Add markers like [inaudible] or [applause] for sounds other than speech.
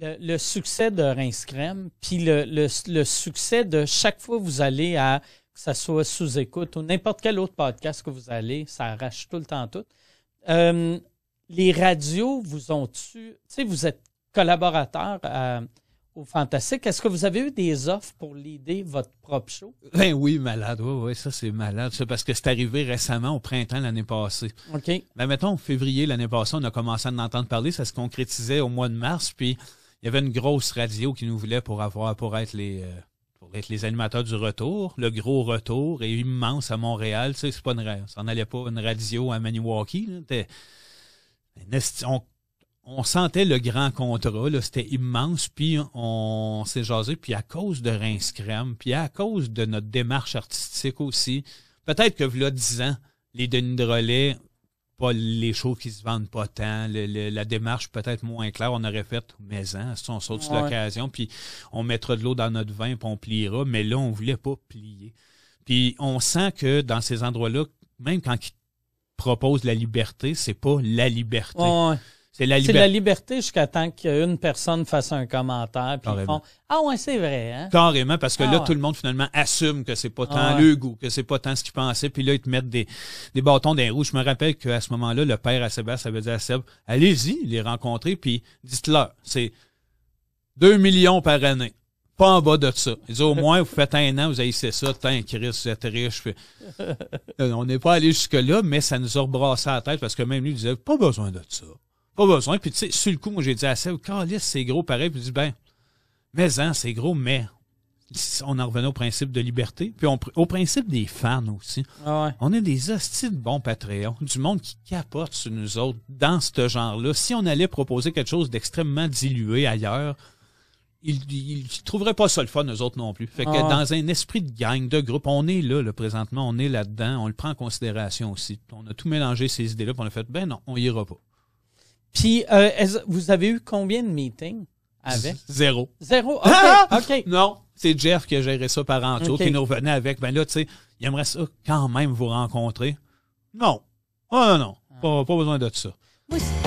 le, succès de Rince puis le, le, succès de chaque fois que vous allez à, que ça soit sous écoute ou n'importe quel autre podcast que vous allez, ça arrache tout le temps tout. Euh, les radios vous ont tu, tu sais, vous êtes collaborateur euh, au Fantastique. Est-ce que vous avez eu des offres pour l'idée votre propre show? Ben oui, malade. Oui, oui, ça, c'est malade. Ça, parce que c'est arrivé récemment au printemps l'année passée. OK. Ben, mettons, février l'année passée, on a commencé à en entendre parler. Ça se concrétisait au mois de mars. Puis, il y avait une grosse radio qui nous voulait pour avoir pour être les euh, pour être les animateurs du retour. Le gros retour est immense à Montréal. Tu sais, c'est pas une ça n'allait pas une radio à Maniwaki. on, sentait le grand contrat, c'était immense, puis on s'est jasé, puis à cause de Reims puis à cause de notre démarche artistique aussi, peut-être que vous l'avez ans, les Denis de Relais pas les choses qui se vendent pas tant, la démarche peut-être moins claire. On aurait fait maison, hein, si on saute sur l'occasion, puis on mettra de l'eau dans notre vin, puis on pliera. Mais là, on voulait pas plier. Puis on sent que dans ces endroits-là, même quand ils proposent la liberté, c'est pas la liberté. C'est la, la, liberté jusqu'à temps qu'une personne fasse un commentaire puis ils font ah ouais c'est vrai hein? carrément parce que ah là tout le monde finalement assume que c'est pas tant ah le goût que c'est pas tant ce qu'ils pensaient puis là ils te mettent des, des bâtons d'un roues je me rappelle qu'à ce moment-là le père à Sébastien avait dit à Seb allez-y les rencontrer puis dites-leur c'est 2 millions par année pas en bas de ça. Ils disent, au moins, vous faites un an, vous haïssez ça, tant Chris, vous êtes riche. Euh, on n'est pas allé jusque-là, mais ça nous a rebrassé la tête parce que même lui, il disait, pas besoin de ça. Pas besoin. Puis, tu sais, sur le coup, moi, j'ai dit à Seb, c'est gros pareil. Puis, je dit, ben, mais, hein, c'est gros, mais. On en revenait au principe de liberté, puis on, au principe des fans aussi. Ah on est des hosties bons patriotes, du monde qui capote sur nous autres dans ce genre-là. Si on allait proposer quelque chose d'extrêmement dilué ailleurs, ils, ne trouveraient pas ça le fun, eux autres non plus. Fait que ah dans un esprit de gang, de groupe, on est là, là présentement, on est là-dedans, on le prend en considération aussi. On a tout mélangé ces idées-là, pour on a fait, ben non, on y ira pas. Puis, euh, vous avez eu combien de meetings avec? Zéro. Zéro? [laughs] OK. Non, c'est Jeff qui a géré ça par en qui nous revenait avec. Ben là, tu sais, il aimerait ça quand même vous rencontrer. Non. Oh non, non. Pas, besoin de ça.